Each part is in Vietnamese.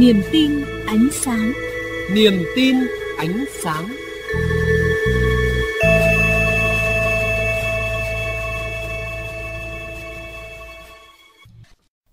Niềm tin ánh sáng Niềm tin ánh sáng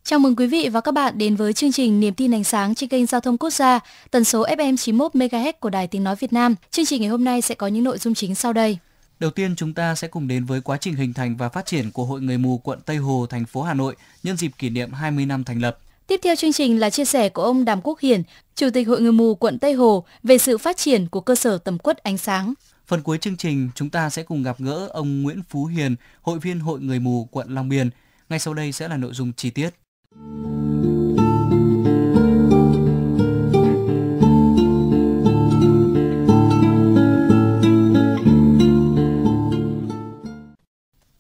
Chào mừng quý vị và các bạn đến với chương trình Niềm tin ánh sáng trên kênh Giao thông Quốc gia, tần số FM 91 MHz của Đài Tiếng nói Việt Nam. Chương trình ngày hôm nay sẽ có những nội dung chính sau đây. Đầu tiên chúng ta sẽ cùng đến với quá trình hình thành và phát triển của Hội người mù quận Tây Hồ, thành phố Hà Nội nhân dịp kỷ niệm 20 năm thành lập. Tiếp theo chương trình là chia sẻ của ông Đàm Quốc Hiển, Chủ tịch Hội Người Mù quận Tây Hồ về sự phát triển của cơ sở tầm quất ánh sáng. Phần cuối chương trình, chúng ta sẽ cùng gặp gỡ ông Nguyễn Phú Hiền, hội viên Hội Người Mù quận Long Biên. Ngay sau đây sẽ là nội dung chi tiết.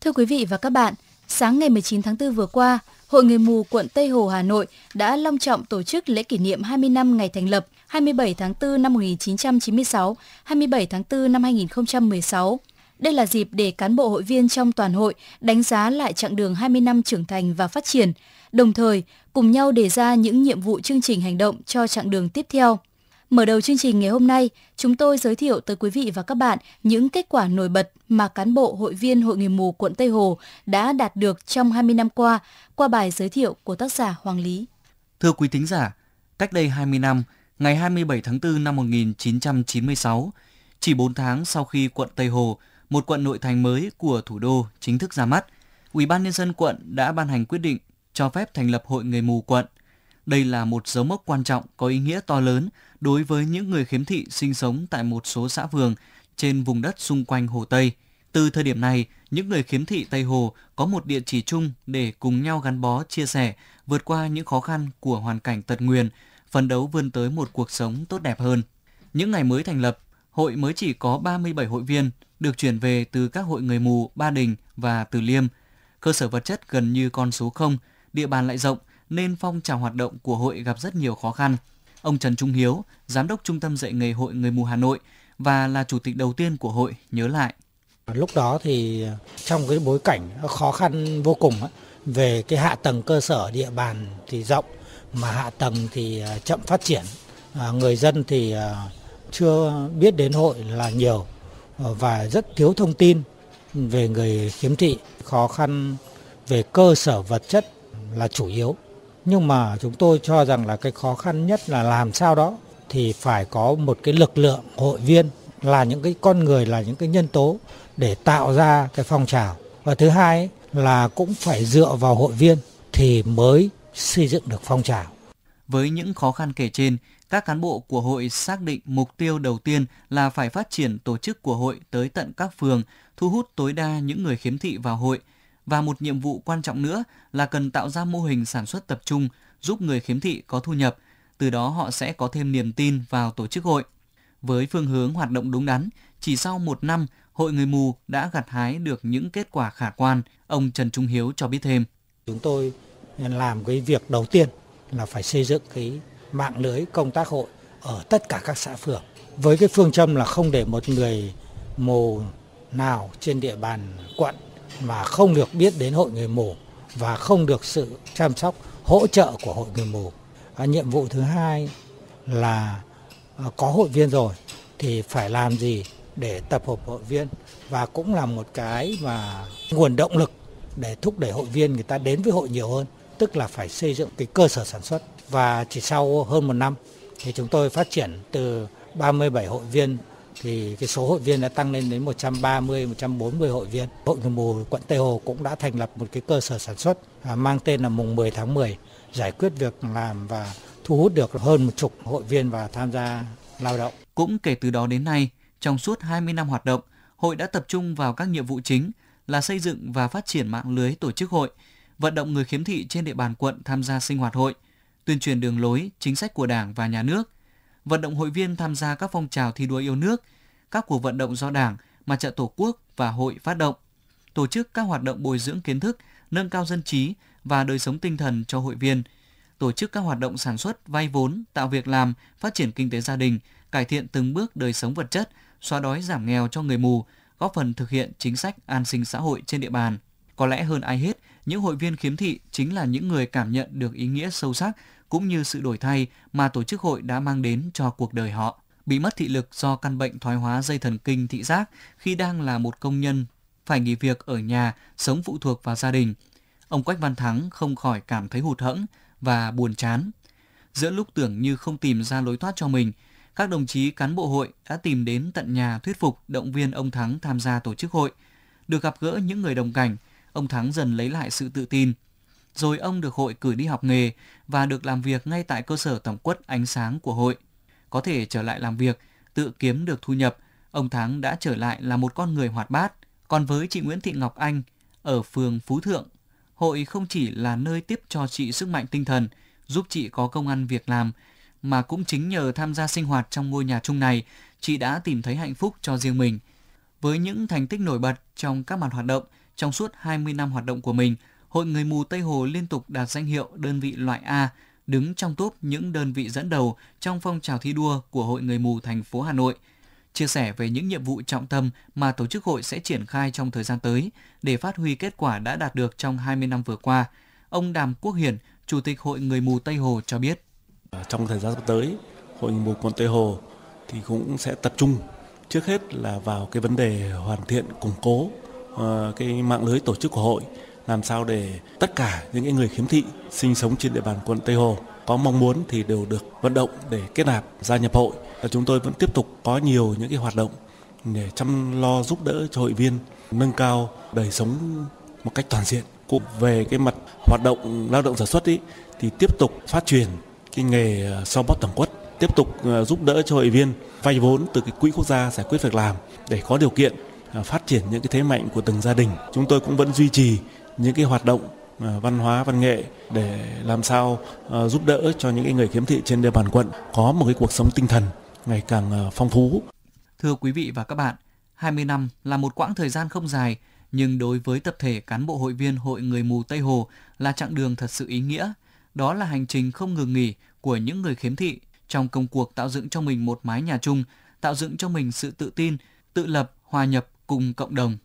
Thưa quý vị và các bạn, sáng ngày 19 tháng 4 vừa qua, Hội Người Mù quận Tây Hồ, Hà Nội đã long trọng tổ chức lễ kỷ niệm 20 năm ngày thành lập 27 tháng 4 năm 1996, 27 tháng 4 năm 2016. Đây là dịp để cán bộ hội viên trong toàn hội đánh giá lại chặng đường 20 năm trưởng thành và phát triển, đồng thời cùng nhau đề ra những nhiệm vụ chương trình hành động cho chặng đường tiếp theo. Mở đầu chương trình ngày hôm nay, chúng tôi giới thiệu tới quý vị và các bạn những kết quả nổi bật mà cán bộ hội viên Hội người mù quận Tây Hồ đã đạt được trong 20 năm qua qua bài giới thiệu của tác giả Hoàng Lý. Thưa quý thính giả, cách đây 20 năm, ngày 27 tháng 4 năm 1996, chỉ 4 tháng sau khi quận Tây Hồ, một quận nội thành mới của thủ đô chính thức ra mắt, Ủy ban nhân dân quận đã ban hành quyết định cho phép thành lập Hội người mù quận. Đây là một dấu mốc quan trọng có ý nghĩa to lớn đối với những người khiếm thị sinh sống tại một số xã vườn trên vùng đất xung quanh Hồ Tây. Từ thời điểm này, những người khiếm thị Tây Hồ có một địa chỉ chung để cùng nhau gắn bó, chia sẻ, vượt qua những khó khăn của hoàn cảnh tật nguyền, phấn đấu vươn tới một cuộc sống tốt đẹp hơn. Những ngày mới thành lập, hội mới chỉ có 37 hội viên, được chuyển về từ các hội người mù Ba Đình và Từ Liêm. Cơ sở vật chất gần như con số 0, địa bàn lại rộng nên phong trào hoạt động của hội gặp rất nhiều khó khăn – Ông Trần Trung Hiếu, Giám đốc Trung tâm Dạy nghề Hội Người Mù Hà Nội và là chủ tịch đầu tiên của hội nhớ lại. Lúc đó thì trong cái bối cảnh khó khăn vô cùng về cái hạ tầng cơ sở địa bàn thì rộng mà hạ tầng thì à, chậm phát triển. À, người dân thì à, chưa biết đến hội là nhiều và rất thiếu thông tin về người khiếm thị, khó khăn về cơ sở vật chất là chủ yếu nhưng mà chúng tôi cho rằng là cái khó khăn nhất là làm sao đó thì phải có một cái lực lượng hội viên là những cái con người là những cái nhân tố để tạo ra cái phong trào và thứ hai là cũng phải dựa vào hội viên thì mới xây dựng được phong trào với những khó khăn kể trên các cán bộ của hội xác định mục tiêu đầu tiên là phải phát triển tổ chức của hội tới tận các phường thu hút tối đa những người khiếm thị vào hội và một nhiệm vụ quan trọng nữa là cần tạo ra mô hình sản xuất tập trung giúp người khiếm thị có thu nhập, từ đó họ sẽ có thêm niềm tin vào tổ chức hội. Với phương hướng hoạt động đúng đắn, chỉ sau một năm, Hội Người Mù đã gặt hái được những kết quả khả quan, ông Trần Trung Hiếu cho biết thêm. Chúng tôi làm cái việc đầu tiên là phải xây dựng cái mạng lưới công tác hội ở tất cả các xã phường. Với cái phương châm là không để một người mù nào trên địa bàn quận mà không được biết đến hội người mù và không được sự chăm sóc hỗ trợ của hội người mù. À, nhiệm vụ thứ hai là à, có hội viên rồi thì phải làm gì để tập hợp hội viên và cũng là một cái mà nguồn động lực để thúc đẩy hội viên người ta đến với hội nhiều hơn, tức là phải xây dựng cái cơ sở sản xuất và chỉ sau hơn một năm thì chúng tôi phát triển từ 37 hội viên thì cái số hội viên đã tăng lên đến 130 140 hội viên. Hội người mù quận Tây Hồ cũng đã thành lập một cái cơ sở sản xuất à, mang tên là mùng 10 tháng 10 giải quyết việc làm và thu hút được hơn một chục hội viên và tham gia lao động. Cũng kể từ đó đến nay, trong suốt 20 năm hoạt động, hội đã tập trung vào các nhiệm vụ chính là xây dựng và phát triển mạng lưới tổ chức hội, vận động người khiếm thị trên địa bàn quận tham gia sinh hoạt hội, tuyên truyền đường lối, chính sách của Đảng và nhà nước, vận động hội viên tham gia các phong trào thi đua yêu nước, các cuộc vận động do Đảng, Mặt trận Tổ quốc và hội phát động, tổ chức các hoạt động bồi dưỡng kiến thức, nâng cao dân trí và đời sống tinh thần cho hội viên, tổ chức các hoạt động sản xuất, vay vốn, tạo việc làm, phát triển kinh tế gia đình, cải thiện từng bước đời sống vật chất, xóa đói giảm nghèo cho người mù, góp phần thực hiện chính sách an sinh xã hội trên địa bàn. Có lẽ hơn ai hết, những hội viên khiếm thị chính là những người cảm nhận được ý nghĩa sâu sắc cũng như sự đổi thay mà tổ chức hội đã mang đến cho cuộc đời họ. Bị mất thị lực do căn bệnh thoái hóa dây thần kinh thị giác khi đang là một công nhân phải nghỉ việc ở nhà, sống phụ thuộc vào gia đình. Ông Quách Văn Thắng không khỏi cảm thấy hụt hẫng và buồn chán. Giữa lúc tưởng như không tìm ra lối thoát cho mình, các đồng chí cán bộ hội đã tìm đến tận nhà thuyết phục động viên ông Thắng tham gia tổ chức hội. Được gặp gỡ những người đồng cảnh, ông Thắng dần lấy lại sự tự tin. Rồi ông được hội cử đi học nghề và được làm việc ngay tại cơ sở tổng quất ánh sáng của hội. Có thể trở lại làm việc, tự kiếm được thu nhập, ông Thắng đã trở lại là một con người hoạt bát. Còn với chị Nguyễn Thị Ngọc Anh, ở phường Phú Thượng, hội không chỉ là nơi tiếp cho chị sức mạnh tinh thần, giúp chị có công ăn việc làm, mà cũng chính nhờ tham gia sinh hoạt trong ngôi nhà chung này, chị đã tìm thấy hạnh phúc cho riêng mình. Với những thành tích nổi bật trong các mặt hoạt động, trong suốt 20 năm hoạt động của mình, Hội Người Mù Tây Hồ liên tục đạt danh hiệu đơn vị loại A, đứng trong top những đơn vị dẫn đầu trong phong trào thi đua của Hội Người Mù thành phố Hà Nội. Chia sẻ về những nhiệm vụ trọng tâm mà tổ chức hội sẽ triển khai trong thời gian tới để phát huy kết quả đã đạt được trong 20 năm vừa qua, ông Đàm Quốc Hiển, Chủ tịch Hội Người Mù Tây Hồ cho biết. Trong thời gian tới, Hội Người Mù quận Tây Hồ thì cũng sẽ tập trung trước hết là vào cái vấn đề hoàn thiện củng cố Ờ, cái mạng lưới tổ chức của hội làm sao để tất cả những cái người khiếm thị sinh sống trên địa bàn quận Tây Hồ có mong muốn thì đều được vận động để kết nạp gia nhập hội và chúng tôi vẫn tiếp tục có nhiều những cái hoạt động để chăm lo giúp đỡ cho hội viên nâng cao đời sống một cách toàn diện cụ về cái mặt hoạt động lao động sản xuất ý, thì tiếp tục phát triển cái nghề ờ, so bót tổng quất tiếp tục ờ, giúp đỡ cho hội viên vay vốn từ cái quỹ quốc gia giải quyết việc làm để có điều kiện À, phát triển những cái thế mạnh của từng gia đình. Chúng tôi cũng vẫn duy trì những cái hoạt động à, văn hóa văn nghệ để làm sao à, giúp đỡ cho những người khiếm thị trên địa bàn quận có một cái cuộc sống tinh thần ngày càng phong phú. Thưa quý vị và các bạn, 20 năm là một quãng thời gian không dài, nhưng đối với tập thể cán bộ hội viên Hội Người Mù Tây Hồ là chặng đường thật sự ý nghĩa. Đó là hành trình không ngừng nghỉ của những người khiếm thị trong công cuộc tạo dựng cho mình một mái nhà chung, tạo dựng cho mình sự tự tin, tự lập, hòa nhập cùng cộng đồng.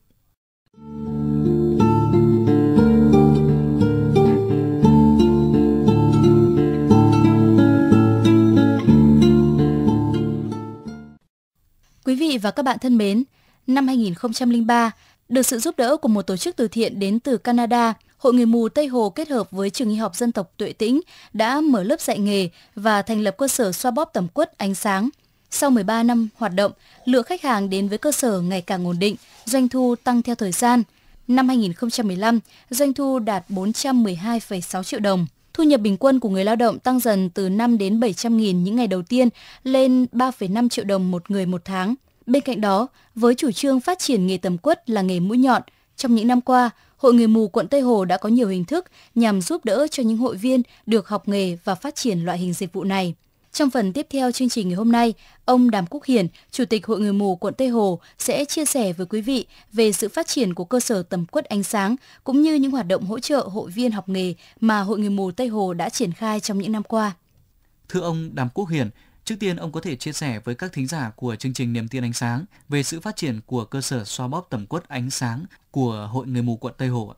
Quý vị và các bạn thân mến, năm 2003, được sự giúp đỡ của một tổ chức từ thiện đến từ Canada, Hội Người Mù Tây Hồ kết hợp với Trường Y học Dân tộc Tuệ Tĩnh đã mở lớp dạy nghề và thành lập cơ sở xoa bóp tầm quất ánh sáng – sau 13 năm hoạt động, lượng khách hàng đến với cơ sở ngày càng ổn định, doanh thu tăng theo thời gian. Năm 2015, doanh thu đạt 412,6 triệu đồng. Thu nhập bình quân của người lao động tăng dần từ 5 đến 700 nghìn những ngày đầu tiên lên 3,5 triệu đồng một người một tháng. Bên cạnh đó, với chủ trương phát triển nghề tầm quất là nghề mũi nhọn, trong những năm qua, Hội Người Mù quận Tây Hồ đã có nhiều hình thức nhằm giúp đỡ cho những hội viên được học nghề và phát triển loại hình dịch vụ này. Trong phần tiếp theo chương trình ngày hôm nay, ông Đàm Quốc Hiển, Chủ tịch Hội Người Mù quận Tây Hồ sẽ chia sẻ với quý vị về sự phát triển của cơ sở tầm quất ánh sáng cũng như những hoạt động hỗ trợ hội viên học nghề mà Hội Người Mù Tây Hồ đã triển khai trong những năm qua. Thưa ông Đàm Quốc Hiển, trước tiên ông có thể chia sẻ với các thính giả của chương trình Niềm tin ánh sáng về sự phát triển của cơ sở xoa bóp tầm quất ánh sáng của Hội Người Mù quận Tây Hồ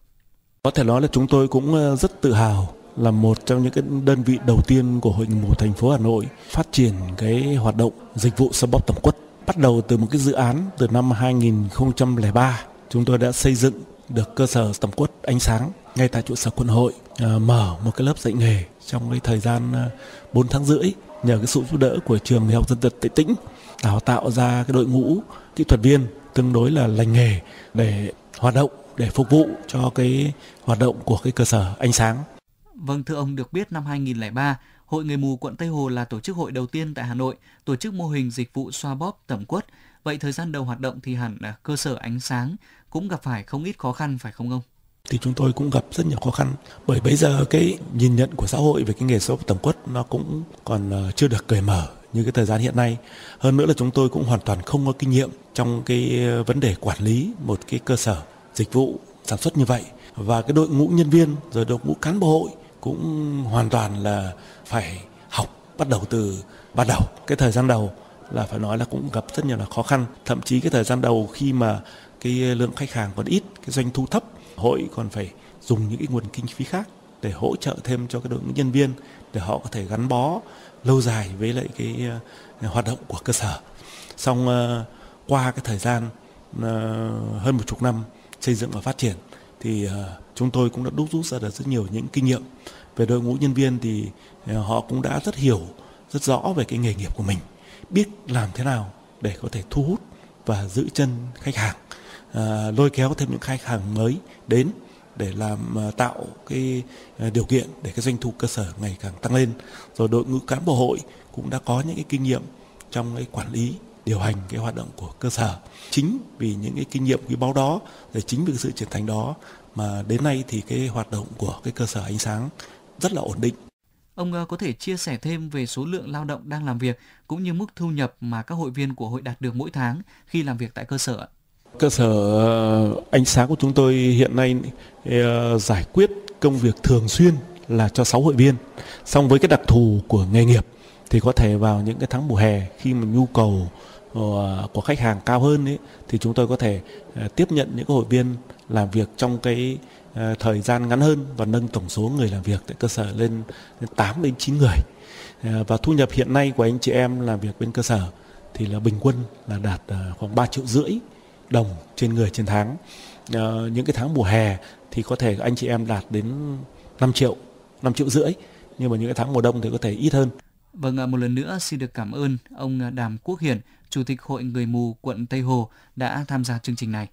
Có thể nói là chúng tôi cũng ờ, rất tự hào là một trong những cái đơn vị đầu tiên của Hội người mù thành phố Hà Nội phát triển cái hoạt động dịch vụ sâm bóp tổng quất. Bắt đầu từ một cái dự án từ năm 2003, chúng tôi đã xây dựng được cơ sở tẩm quất ánh sáng ngay tại trụ sở quân hội à, mở một cái lớp dạy nghề trong cái thời gian 4 à, tháng rưỡi nhờ cái sự giúp đỡ của trường đại học dân tộc tại tĩnh đào tạo ra cái đội ngũ kỹ thuật viên tương đối là lành nghề để hoạt động để phục vụ cho cái hoạt động của cái cơ sở ánh sáng Vâng, thưa ông, được biết năm 2003, Hội Người Mù quận Tây Hồ là tổ chức hội đầu tiên tại Hà Nội tổ chức mô hình dịch vụ xoa bóp tẩm quất. Vậy thời gian đầu hoạt động thì hẳn cơ sở ánh sáng cũng gặp phải không ít khó khăn phải không ông? thì chúng tôi cũng gặp rất nhiều khó khăn bởi bây giờ cái nhìn nhận của xã hội về cái nghề xã hội tầm quất nó cũng còn ờ, chưa được cởi mở như cái thời gian hiện nay hơn nữa là chúng tôi cũng hoàn toàn không có kinh nghiệm trong cái ờ, vấn đề quản lý một cái cơ sở dịch vụ sản xuất như vậy và cái đội ngũ nhân viên rồi đội ngũ cán bộ hội cũng hoàn toàn là phải học bắt đầu từ ban đầu cái thời gian đầu là phải nói là cũng gặp rất nhiều là khó khăn thậm chí cái thời gian đầu khi mà cái lượng khách hàng còn ít cái doanh thu thấp hội còn phải dùng những cái nguồn kinh phí khác để hỗ trợ thêm cho cái đội ngũ nhân viên để họ có thể gắn bó lâu dài với lại cái ờ, hoạt động của cơ sở xong ờ, qua cái thời gian ờ, hơn một chục năm xây dựng và phát triển thì ờ, chúng tôi cũng đã đúc rút ra được rất nhiều những kinh nghiệm về đội ngũ nhân viên thì ờ, họ cũng đã rất hiểu rất rõ về cái nghề nghiệp của mình biết làm thế nào để có thể thu hút và giữ chân khách hàng ờ, lôi kéo thêm những khách hàng mới đến để làm tạo cái điều kiện để cái doanh thu cơ sở ngày càng tăng lên rồi đội ngũ cán bộ hội cũng đã có những cái kinh nghiệm trong cái quản lý điều hành cái hoạt động của cơ sở chính vì những cái kinh nghiệm quý báu đó rồi chính vì sự trưởng thành đó mà đến nay thì cái hoạt động của cái cơ sở ánh sáng rất là ổn định Ông à, có thể chia sẻ thêm về số lượng lao động đang làm việc cũng như mức thu nhập mà các hội viên của hội đạt được mỗi tháng khi làm việc tại cơ sở Cơ sở à, ánh sáng của chúng tôi hiện nay à, giải quyết công việc thường xuyên là cho 6 hội viên. Song với cái đặc thù của nghề nghiệp thì có thể vào những cái tháng mùa hè khi mà nhu cầu Ờ, của khách hàng cao hơn ấy, thì chúng tôi có thể ờ, tiếp nhận những hội viên làm việc trong cái ờ, thời gian ngắn hơn và nâng tổng số người làm việc tại cơ sở lên, lên 8 đến 9 người. Và thu nhập hiện nay của anh chị em làm việc bên cơ sở thì là bình quân là đạt khoảng 3 triệu rưỡi đồng trên người trên tháng. Những cái tháng mùa hè thì có thể anh chị em đạt đến 5 triệu, 5 triệu rưỡi. Nhưng mà những cái tháng mùa đông thì có thể ít hơn. Vâng, một lần nữa xin được cảm ơn ông Đàm Quốc Hiền, Chủ tịch Hội Người Mù quận Tây Hồ đã tham gia chương trình này.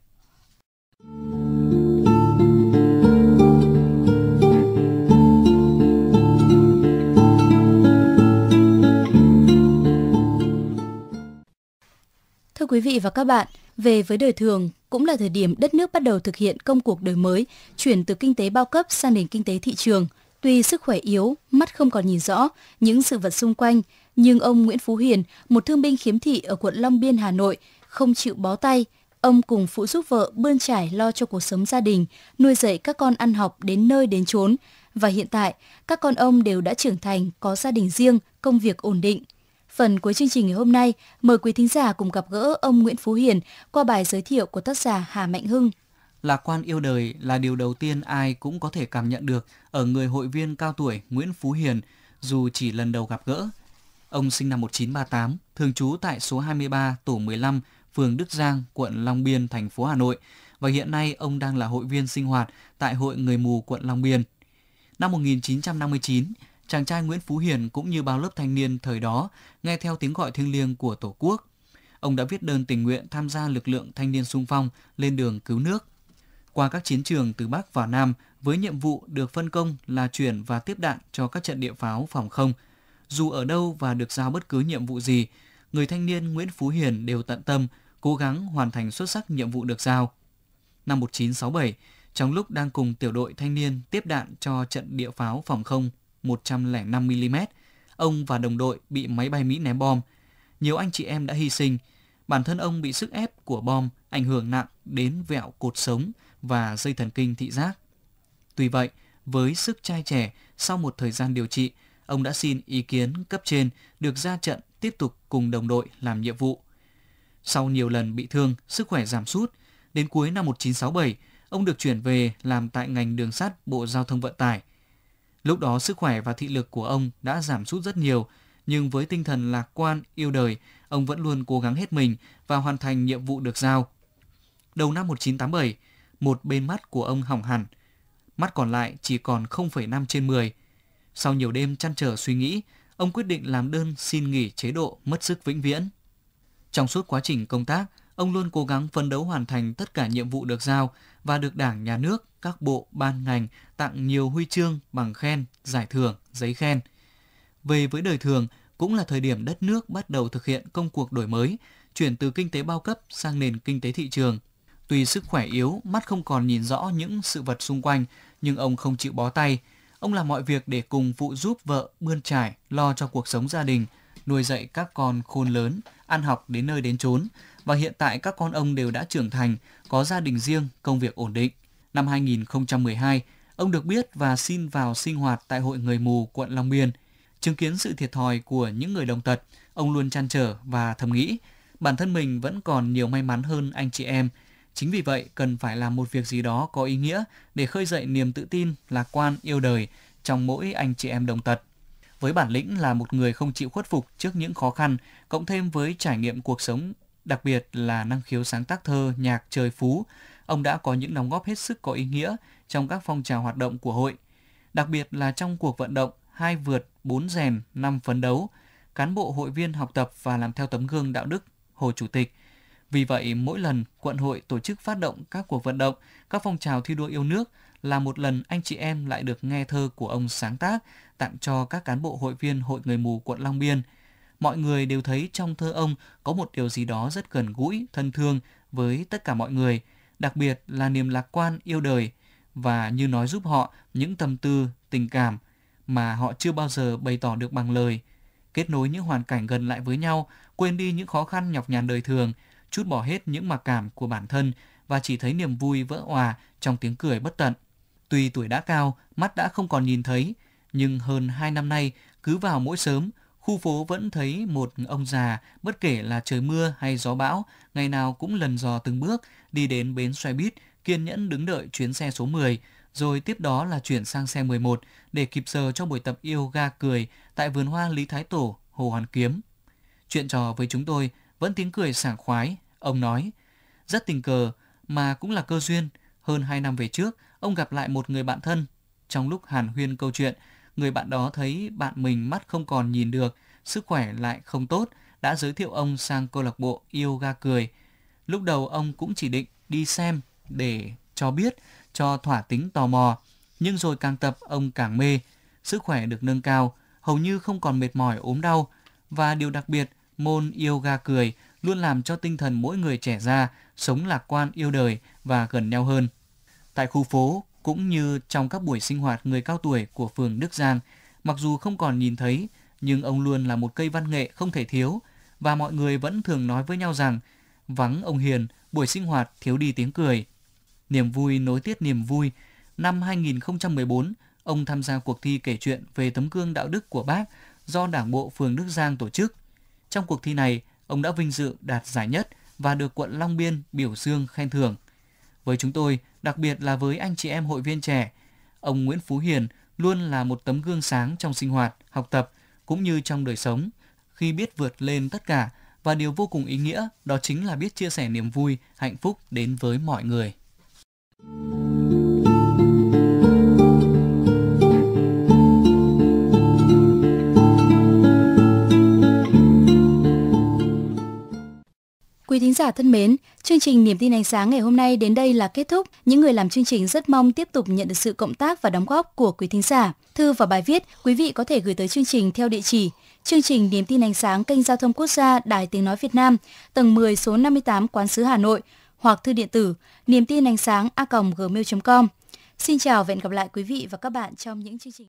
Thưa quý vị và các bạn, về với đời thường cũng là thời điểm đất nước bắt đầu thực hiện công cuộc đổi mới, chuyển từ kinh tế bao cấp sang nền kinh tế thị trường. Tuy sức khỏe yếu, mắt không còn nhìn rõ những sự vật xung quanh, nhưng ông Nguyễn Phú Hiền, một thương binh khiếm thị ở quận Long Biên, Hà Nội, không chịu bó tay. Ông cùng phụ giúp vợ bươn trải lo cho cuộc sống gia đình, nuôi dạy các con ăn học đến nơi đến chốn. Và hiện tại, các con ông đều đã trưởng thành, có gia đình riêng, công việc ổn định. Phần cuối chương trình ngày hôm nay, mời quý thính giả cùng gặp gỡ ông Nguyễn Phú Hiền qua bài giới thiệu của tác giả Hà Mạnh Hưng. Lạc quan yêu đời là điều đầu tiên ai cũng có thể cảm nhận được ở người hội viên cao tuổi Nguyễn Phú Hiền, dù chỉ lần đầu gặp gỡ – Ông sinh năm 1938, thường trú tại số 23 tổ 15, phường Đức Giang, quận Long Biên, thành phố Hà Nội và hiện nay ông đang là hội viên sinh hoạt tại Hội Người Mù quận Long Biên. Năm 1959, chàng trai Nguyễn Phú Hiền cũng như bao lớp thanh niên thời đó nghe theo tiếng gọi thiêng liêng của Tổ quốc. Ông đã viết đơn tình nguyện tham gia lực lượng thanh niên sung phong lên đường cứu nước. Qua các chiến trường từ Bắc vào Nam với nhiệm vụ được phân công là chuyển và tiếp đạn cho các trận địa pháo phòng không – dù ở đâu và được giao bất cứ nhiệm vụ gì, người thanh niên Nguyễn Phú Hiền đều tận tâm, cố gắng hoàn thành xuất sắc nhiệm vụ được giao. Năm 1967, trong lúc đang cùng tiểu đội thanh niên tiếp đạn cho trận địa pháo phòng không 105mm, ông và đồng đội bị máy bay Mỹ ném bom. Nhiều anh chị em đã hy sinh. Bản thân ông bị sức ép của bom ảnh hưởng nặng đến vẹo cột sống và dây thần kinh thị giác. Tuy vậy, với sức trai trẻ, sau một thời gian điều trị, ông đã xin ý kiến cấp trên được ra trận tiếp tục cùng đồng đội làm nhiệm vụ. Sau nhiều lần bị thương, sức khỏe giảm sút, đến cuối năm 1967, ông được chuyển về làm tại ngành đường sắt Bộ Giao thông Vận tải. Lúc đó sức khỏe và thị lực của ông đã giảm sút rất nhiều, nhưng với tinh thần lạc quan, yêu đời, ông vẫn luôn cố gắng hết mình và hoàn thành nhiệm vụ được giao. Đầu năm 1987, một bên mắt của ông hỏng hẳn, mắt còn lại chỉ còn 0,5 trên 10, sau nhiều đêm chăn trở suy nghĩ, ông quyết định làm đơn xin nghỉ chế độ mất sức vĩnh viễn. Trong suốt quá trình công tác, ông luôn cố gắng phấn đấu hoàn thành tất cả nhiệm vụ được giao và được Đảng, Nhà nước, các bộ, ban ngành tặng nhiều huy chương, bằng khen, giải thưởng, giấy khen. Về với đời thường, cũng là thời điểm đất nước bắt đầu thực hiện công cuộc đổi mới, chuyển từ kinh tế bao cấp sang nền kinh tế thị trường. Tuy sức khỏe yếu, mắt không còn nhìn rõ những sự vật xung quanh, nhưng ông không chịu bó tay – Ông làm mọi việc để cùng phụ giúp vợ bươn trải, lo cho cuộc sống gia đình, nuôi dạy các con khôn lớn, ăn học đến nơi đến chốn và hiện tại các con ông đều đã trưởng thành, có gia đình riêng, công việc ổn định. Năm 2012, ông được biết và xin vào sinh hoạt tại Hội Người Mù quận Long Biên. Chứng kiến sự thiệt thòi của những người đồng tật, ông luôn chăn trở và thầm nghĩ bản thân mình vẫn còn nhiều may mắn hơn anh chị em – Chính vì vậy, cần phải làm một việc gì đó có ý nghĩa để khơi dậy niềm tự tin, lạc quan, yêu đời trong mỗi anh chị em đồng tật. Với bản lĩnh là một người không chịu khuất phục trước những khó khăn, cộng thêm với trải nghiệm cuộc sống, đặc biệt là năng khiếu sáng tác thơ, nhạc, trời phú, ông đã có những đóng góp hết sức có ý nghĩa trong các phong trào hoạt động của hội. Đặc biệt là trong cuộc vận động hai vượt, bốn rèn, năm phấn đấu, cán bộ hội viên học tập và làm theo tấm gương đạo đức Hồ Chủ tịch vì vậy, mỗi lần quận hội tổ chức phát động các cuộc vận động, các phong trào thi đua yêu nước là một lần anh chị em lại được nghe thơ của ông sáng tác tặng cho các cán bộ hội viên Hội Người Mù quận Long Biên. Mọi người đều thấy trong thơ ông có một điều gì đó rất gần gũi, thân thương với tất cả mọi người, đặc biệt là niềm lạc quan yêu đời và như nói giúp họ những tâm tư, tình cảm mà họ chưa bao giờ bày tỏ được bằng lời. Kết nối những hoàn cảnh gần lại với nhau, quên đi những khó khăn nhọc nhằn đời thường – chút bỏ hết những mặc cảm của bản thân và chỉ thấy niềm vui vỡ hòa trong tiếng cười bất tận. Tuy tuổi đã cao, mắt đã không còn nhìn thấy, nhưng hơn hai năm nay, cứ vào mỗi sớm, khu phố vẫn thấy một ông già, bất kể là trời mưa hay gió bão, ngày nào cũng lần dò từng bước đi đến bến xoay bít, kiên nhẫn đứng đợi chuyến xe số 10, rồi tiếp đó là chuyển sang xe 11 để kịp giờ cho buổi tập yoga cười tại vườn hoa Lý Thái Tổ, Hồ Hoàn Kiếm. Chuyện trò với chúng tôi vẫn tiếng cười sảng khoái, ông nói. Rất tình cờ, mà cũng là cơ duyên, hơn hai năm về trước, ông gặp lại một người bạn thân. Trong lúc hàn huyên câu chuyện, người bạn đó thấy bạn mình mắt không còn nhìn được, sức khỏe lại không tốt, đã giới thiệu ông sang câu lạc bộ yoga cười. Lúc đầu ông cũng chỉ định đi xem để cho biết, cho thỏa tính tò mò. Nhưng rồi càng tập ông càng mê, sức khỏe được nâng cao, hầu như không còn mệt mỏi ốm đau. Và điều đặc biệt, môn yoga cười luôn làm cho tinh thần mỗi người trẻ ra sống lạc quan yêu đời và gần nhau hơn. Tại khu phố cũng như trong các buổi sinh hoạt người cao tuổi của phường Đức Giang, mặc dù không còn nhìn thấy nhưng ông luôn là một cây văn nghệ không thể thiếu và mọi người vẫn thường nói với nhau rằng vắng ông Hiền, buổi sinh hoạt thiếu đi tiếng cười. Niềm vui nối tiếp niềm vui. Năm 2014, ông tham gia cuộc thi kể chuyện về tấm gương đạo đức của bác do Đảng bộ phường Đức Giang tổ chức. Trong cuộc thi này, ông đã vinh dự đạt giải nhất và được quận Long Biên biểu dương khen thưởng. Với chúng tôi, đặc biệt là với anh chị em hội viên trẻ, ông Nguyễn Phú Hiền luôn là một tấm gương sáng trong sinh hoạt, học tập cũng như trong đời sống, khi biết vượt lên tất cả và điều vô cùng ý nghĩa đó chính là biết chia sẻ niềm vui, hạnh phúc đến với mọi người. giả thân mến, chương trình Niềm tin ánh sáng ngày hôm nay đến đây là kết thúc. Những người làm chương trình rất mong tiếp tục nhận được sự cộng tác và đóng góp của quý thính giả. Thư và bài viết quý vị có thể gửi tới chương trình theo địa chỉ Chương trình Niềm tin ánh sáng kênh giao thông quốc gia Đài Tiếng Nói Việt Nam, tầng 10 số 58 Quán sứ Hà Nội hoặc thư điện tử niềm tin ánh sáng a gmail.com. Xin chào và hẹn gặp lại quý vị và các bạn trong những chương trình